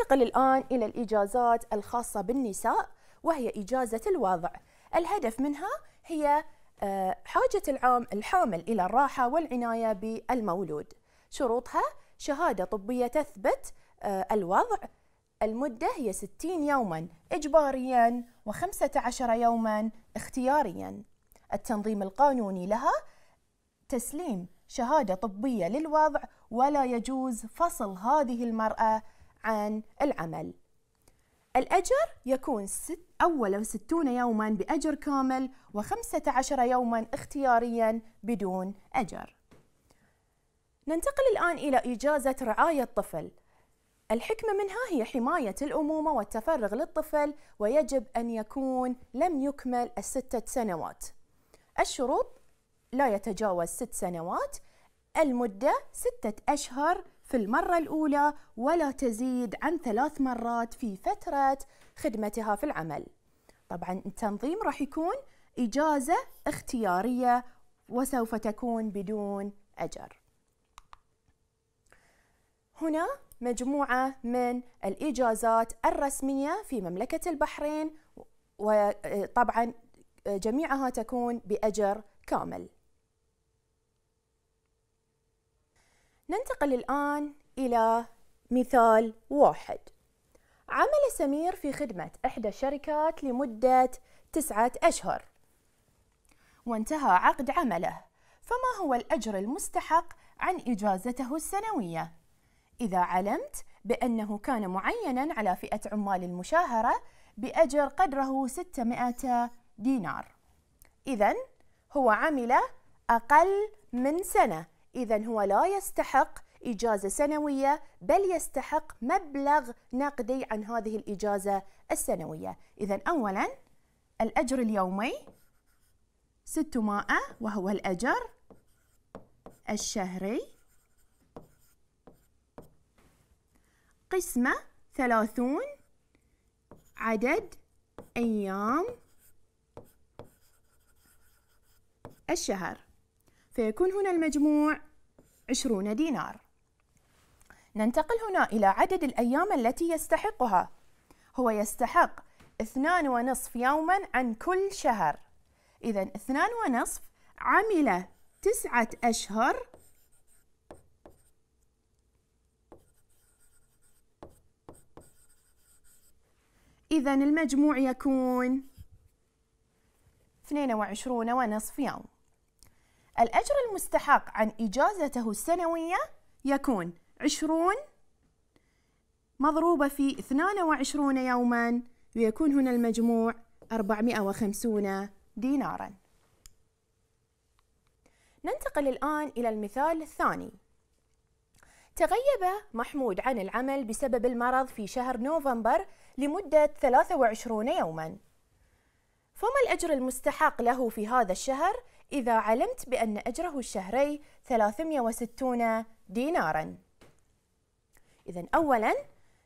ننتقل الآن إلى الإجازات الخاصة بالنساء وهي إجازة الواضع الهدف منها هي آه، حاجة العام الحامل إلى الراحة والعناية بالمولود شروطها شهادة طبية تثبت آه، الوضع المدة هي 60 يوما إجباريا و15 يوما اختياريا التنظيم القانوني لها تسليم شهادة طبية للوضع ولا يجوز فصل هذه المرأة عن العمل الأجر يكون ست أولا ستون يوما بأجر كامل وخمسة عشر يوما اختياريا بدون أجر ننتقل الآن إلى إجازة رعاية الطفل الحكمة منها هي حماية الأمومة والتفرغ للطفل ويجب أن يكون لم يكمل الستة سنوات الشروط لا يتجاوز ست سنوات المدة ستة أشهر في المرة الأولى ولا تزيد عن ثلاث مرات في فترة خدمتها في العمل طبعا التنظيم راح يكون إجازة اختيارية وسوف تكون بدون أجر هنا مجموعة من الإجازات الرسمية في مملكة البحرين وطبعا جميعها تكون بأجر كامل ننتقل الآن إلى مثال واحد عمل سمير في خدمة إحدى الشركات لمدة تسعة أشهر وانتهى عقد عمله فما هو الأجر المستحق عن إجازته السنوية؟ إذا علمت بأنه كان معينا على فئة عمال المشاهرة بأجر قدره 600 دينار إذا هو عمل أقل من سنة إذا هو لا يستحق إجازة سنوية بل يستحق مبلغ نقدي عن هذه الإجازة السنوية إذا أولا الأجر اليومي 600 وهو الأجر الشهري قسمة 30 عدد أيام الشهر فيكون هنا المجموع 20 دينار ننتقل هنا إلى عدد الأيام التي يستحقها هو يستحق اثنان ونصف يوما عن كل شهر إذا اثنان ونصف عمل تسعة أشهر إذا المجموع يكون 22 ونصف يوم الأجر المستحق عن إجازته السنوية يكون 20 مضروبة في 22 يوما ويكون هنا المجموع 450 دينارا ننتقل الآن إلى المثال الثاني تغيب محمود عن العمل بسبب المرض في شهر نوفمبر لمدة 23 يوما فما الأجر المستحق له في هذا الشهر؟ إذا علمت بأن أجره الشهري 360 ديناراً. إذا أولاً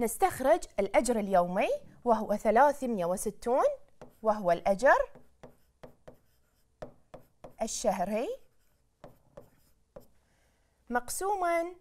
نستخرج الأجر اليومي وهو 360 وهو الأجر الشهري مقسوما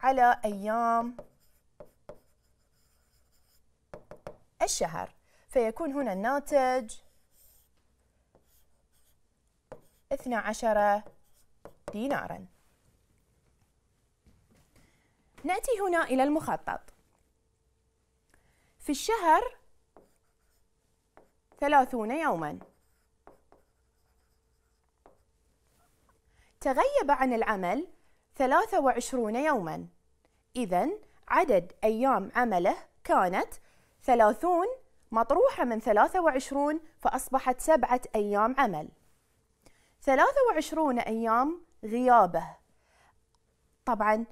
على أيام الشهر فيكون هنا الناتج 12 دينارا نأتي هنا إلى المخطط في الشهر 30 يوما تغيب عن العمل 23 يوما إذا عدد أيام عمله كانت 30 مطروحة من 23 فأصبحت سبعة أيام عمل 23 أيام غيابه طبعا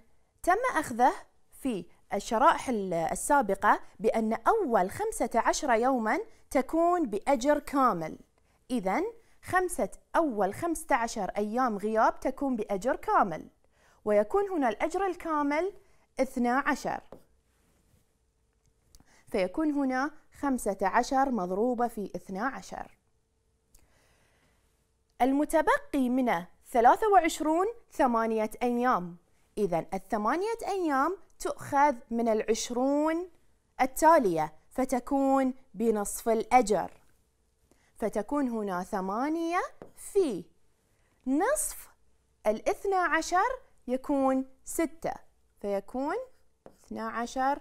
تم أخذه في الشرائح السابقة بأن أول 15 يوما تكون بأجر كامل إذا خمسة أول 15 أيام غياب تكون بأجر كامل ويكون هنا الأجر الكامل 12 فيكون هنا 15 مضروبة في 12 المتبقي من 23 ثمانية أيام إذا الثمانية أيام تؤخذ من العشرون التالية فتكون بنصف الأجر فتكون هنا ثمانية في نصف الاثنى عشر يكون ستة فيكون اثنى عشر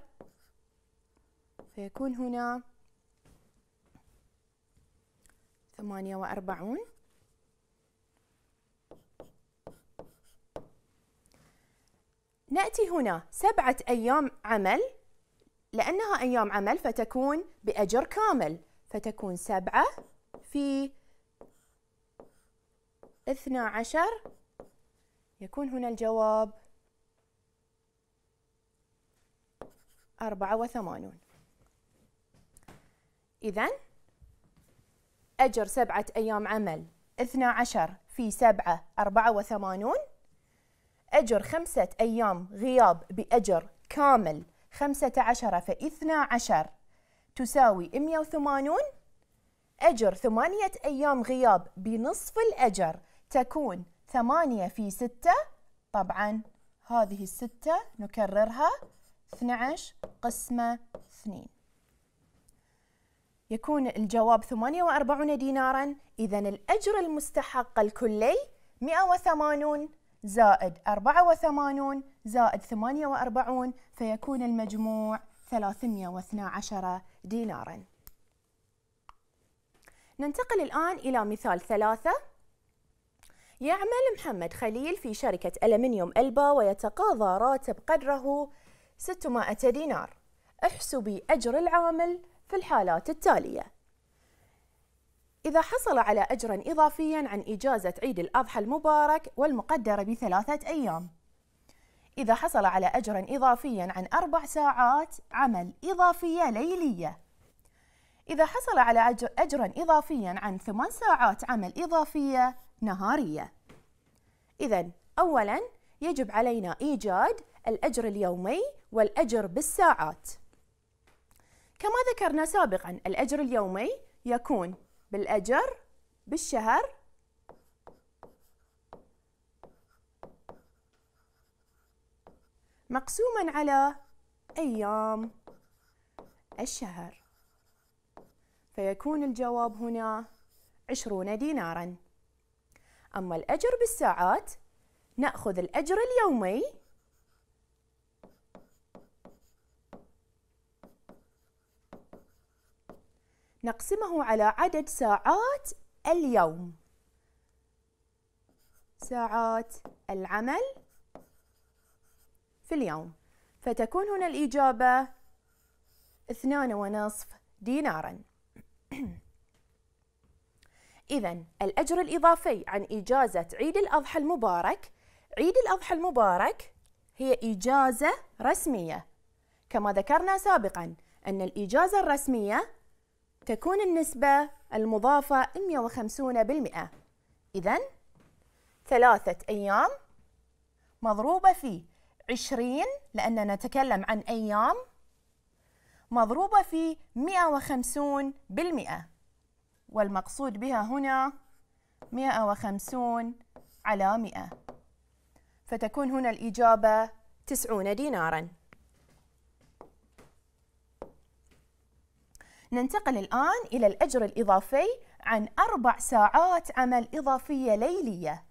فيكون هنا ثمانية وأربعون نأتي هنا سبعة أيام عمل لأنها أيام عمل فتكون بأجر كامل فتكون سبعة في اثنا عشر يكون هنا الجواب أربعة وثمانون إذن أجر سبعة أيام عمل اثنا عشر في سبعة أربعة وثمانون أجر خمسة أيام غياب بأجر كامل خمسة عشر اثنا عشر تساوي 180 أجر ثمانية أيام غياب بنصف الأجر تكون ثمانية في ستة طبعا هذه الستة نكررها 12 قسمة 2 يكون الجواب 48 دينارا إذا الأجر المستحق الكلي 180 زائد 84 زائد 48 فيكون المجموع 312 ديناراً ننتقل الآن إلى مثال ثلاثة يعمل محمد خليل في شركة ألمنيوم ألبا ويتقاضى راتب قدره 600 دينار احسبي أجر العامل في الحالات التالية إذا حصل على أجرا إضافيا عن إجازة عيد الأضحى المبارك والمقدرة بثلاثة أيام إذا حصل على أجرا إضافيا عن أربع ساعات عمل إضافية ليلية إذا حصل على أجرا إضافيا عن ثمان ساعات عمل إضافية نهارية إذا أولا يجب علينا إيجاد الأجر اليومي والأجر بالساعات كما ذكرنا سابقا الأجر اليومي يكون بالأجر بالشهر مقسوما على أيام الشهر فيكون الجواب هنا عشرون ديناراً أما الأجر بالساعات نأخذ الأجر اليومي نقسمه على عدد ساعات اليوم ساعات العمل في اليوم فتكون هنا الإجابة اثنان ونصف دينارا إذا الأجر الإضافي عن إجازة عيد الأضحى المبارك عيد الأضحى المبارك هي إجازة رسمية كما ذكرنا سابقا أن الإجازة الرسمية تكون النسبة المضافة 150% إذا ثلاثة أيام مضروبة في 20 لأننا نتكلم عن أيام مضروبة في 150% والمقصود بها هنا 150 على 100 فتكون هنا الإجابة 90 ديناراً ننتقل الآن إلى الأجر الإضافي عن أربع ساعات عمل إضافية ليلية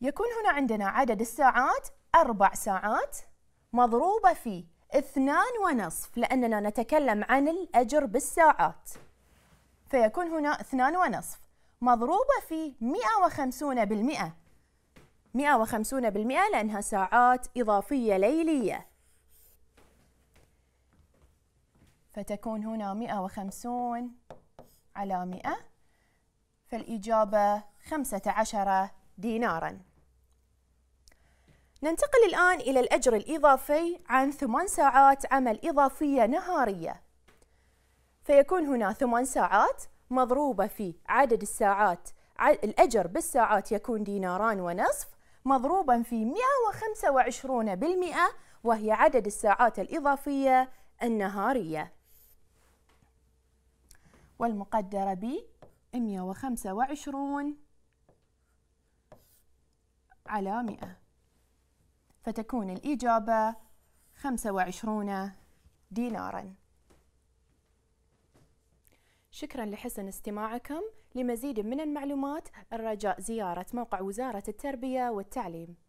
يكون هنا عندنا عدد الساعات أربع ساعات مضروبة في اثنان ونصف لأننا نتكلم عن الأجر بالساعات فيكون هنا اثنان ونصف مضروبة في وخمسون بالمئة وخمسون بالمئة لأنها ساعات إضافية ليلية فتكون هنا 150 على 100 فالإجابة 15 ديناراً ننتقل الآن إلى الأجر الإضافي عن ثمان ساعات عمل إضافية نهارية فيكون هنا ثمان ساعات مضروبة في عدد الساعات الأجر بالساعات يكون ديناران ونصف مضروبا في 125% وهي عدد الساعات الإضافية النهارية والمقدرة ب 125 على 100 فتكون الإجابة 25 ديناراً شكرا لحسن استماعكم لمزيد من المعلومات الرجاء زيارة موقع وزارة التربية والتعليم